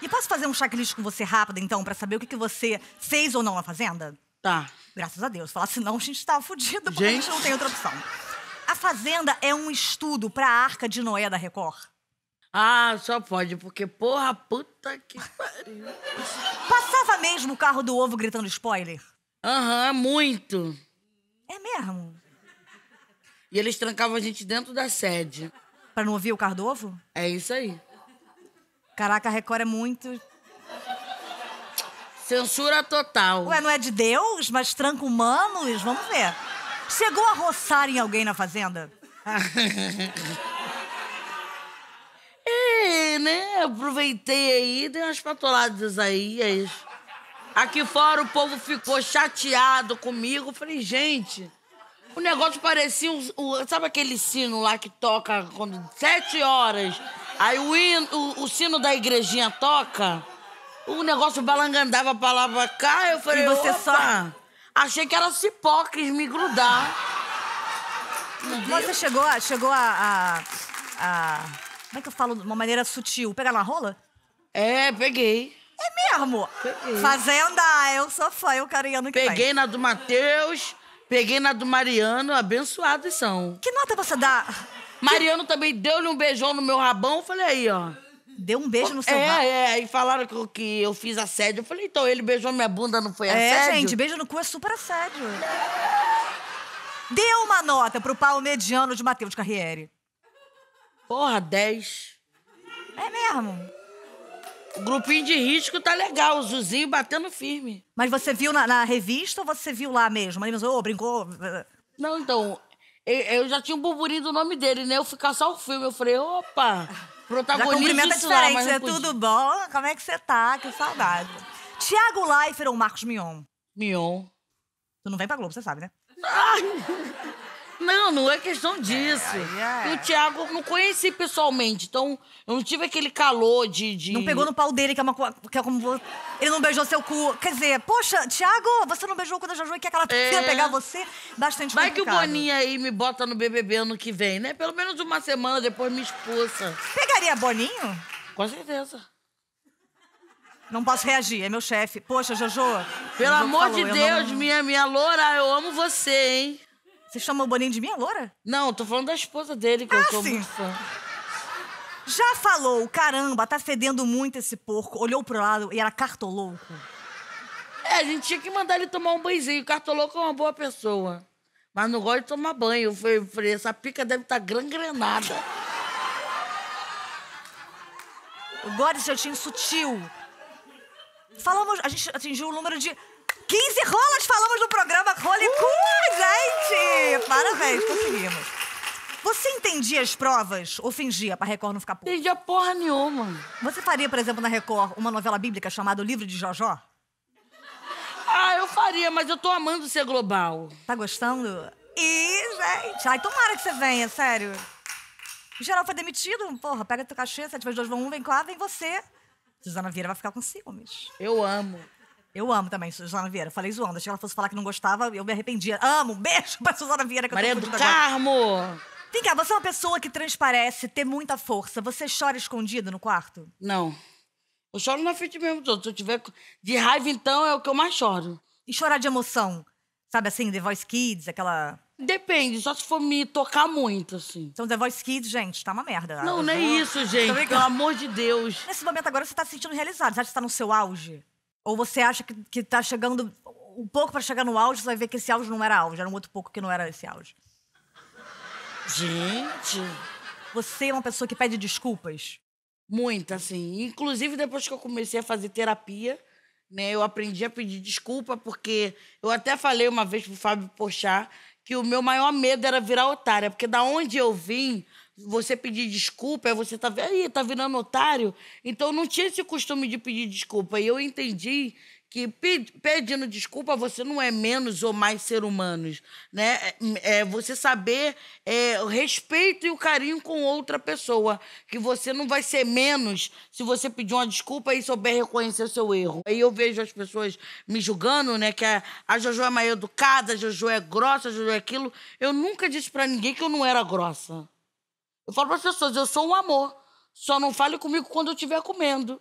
E posso fazer um checklist com você rápido, então, para saber o que, que você fez ou não na Fazenda? Tá. Graças a Deus. Falar, senão a gente tava tá fudido, porque gente. a gente não tem outra opção. A Fazenda é um estudo pra Arca de Noé da Record? Ah, só pode, porque porra puta que pariu. Passava mesmo o carro do ovo gritando spoiler? Aham, uhum, muito. É mesmo? E eles trancavam a gente dentro da sede. Pra não ouvir o carro do ovo? É isso aí. Caraca, a Record é muito. Censura total. Ué, não é de Deus, mas tranca humanos? Vamos ver. Chegou a roçar em alguém na fazenda? é, né? Aproveitei aí, dei umas patoladas aí. aí. É Aqui fora o povo ficou chateado comigo. Falei, gente, o negócio parecia. Um, um, sabe aquele sino lá que toca quando sete horas? Aí o, hino, o, o sino da igrejinha toca, o negócio balangandava pra lá pra cá, eu falei, e você Opa. só. Achei que era cipó, quis me grudar. Você chegou, a, chegou a, a, a, Como é que eu falo de uma maneira sutil? Pegar na rola? É, peguei. É mesmo? Peguei. Fazenda, eu sou fã, eu quero que Peguei vem. na do Matheus, peguei na do Mariano, abençoados são. Que nota você dá? Mariano também deu-lhe um beijão no meu rabão. Falei, aí, ó. Deu um beijo no seu é, rabo. É, aí falaram que, que eu fiz assédio. Eu falei, então, ele beijou minha bunda, não foi é, assédio? É, gente, beijo no cu é super assédio. Deu uma nota pro pau mediano de Matheus Carriere. Porra, 10. É mesmo? O grupinho de risco tá legal, o Zuzinho batendo firme. Mas você viu na, na revista ou você viu lá mesmo? Ele pensou, oh, brincou? Eh, eh. Não, então, eu, já tinha um burburinho do nome dele, né? Eu ficar só o filme. Eu falei, opa, protagonista já diferente, lá, né? tudo bom? Como é que você tá? Que saudade. Tiago Leifert ou Marcos Mion? Mion. Tu não vem pra Globo, você sabe, né? Não, não é questão disso. É, é. O Thiago não conheci pessoalmente, então eu não tive aquele calor de. de... Não pegou no pau dele, que é, uma, que é como. Ele não beijou seu cu. Quer dizer, poxa, Thiago, você não beijou o cu da Jojoa e quer aquela é. filha pegar você? Bastante Vai complicado. que o Boninho aí me bota no BBB ano que vem, né? Pelo menos uma semana depois me expulsa. Pegaria Boninho? Com certeza. Não posso reagir, é meu chefe. Poxa, Jojoa. Pelo amor falou, de Deus, não... minha, minha loura, eu amo você, hein? Você chama o Boninho de mim, loura? Não, tô falando da esposa dele, que ah, eu sou sim. muito fã. Já falou, caramba, tá fedendo muito esse porco. Olhou pro lado e era cartolouco. É, a gente tinha que mandar ele tomar um banhozinho. Cartolouco é uma boa pessoa. Mas não gosta de tomar banho. Eu falei, essa pica deve estar tá gangrenada. O Goris um tinha sutil. Falamos, a gente atingiu o número de 15 rolas falamos no programa Role uh! velho, conseguimos. Você entendia as provas ou fingia pra Record não ficar puto? Entendia porra nenhuma. Você faria, por exemplo, na Record, uma novela bíblica chamada O Livro de Jojó? Ah, eu faria, mas eu tô amando ser global. Tá gostando? E, gente, ai, tomara que você venha, sério. O geral foi demitido, porra, pega teu cachê, 7 vezes dois vão um, vem cá, vem você. Suzana Vieira vai ficar com ciúmes. Eu amo. Eu amo também Suzana Vieira. Falei zoando. Achei que ela fosse falar que não gostava, eu me arrependia. Amo, beijo pra Suzana Vieira. Que Maria eu tô do Carmo! Agora. Vem cá, você é uma pessoa que transparece, tem muita força. Você chora escondido no quarto? Não. Eu choro na frente mesmo todo. Se eu tiver de raiva, então, é o que eu mais choro. E chorar de emoção? Sabe assim, The Voice Kids, aquela... Depende, só se for me tocar muito, assim. Então, The Voice Kids, gente, tá uma merda. Não, não é ah. isso, gente. Pelo amor de Deus. Nesse momento agora, você tá se sentindo realizado. Você acha que você tá no seu auge? Ou você acha que, que tá chegando um pouco para chegar no auge, você vai ver que esse auge não era auge, era um outro pouco que não era esse auge. Gente! Você é uma pessoa que pede desculpas? Muita, sim. Inclusive, depois que eu comecei a fazer terapia, né, eu aprendi a pedir desculpa, porque eu até falei uma vez pro Fábio Pochá que o meu maior medo era virar otária, porque da onde eu vim, você pedir desculpa, você tá, aí, tá virando otário. Então não tinha esse costume de pedir desculpa. E eu entendi que pedindo desculpa você não é menos ou mais ser humano, né? É, é você saber é, o respeito e o carinho com outra pessoa, que você não vai ser menos se você pedir uma desculpa e souber reconhecer o seu erro. Aí eu vejo as pessoas me julgando, né? Que a, a Jojo é mais educada, a Jojo é grossa, a Jojo é aquilo. Eu nunca disse para ninguém que eu não era grossa. Eu falo para as pessoas, eu sou um amor. Só não fale comigo quando eu estiver comendo.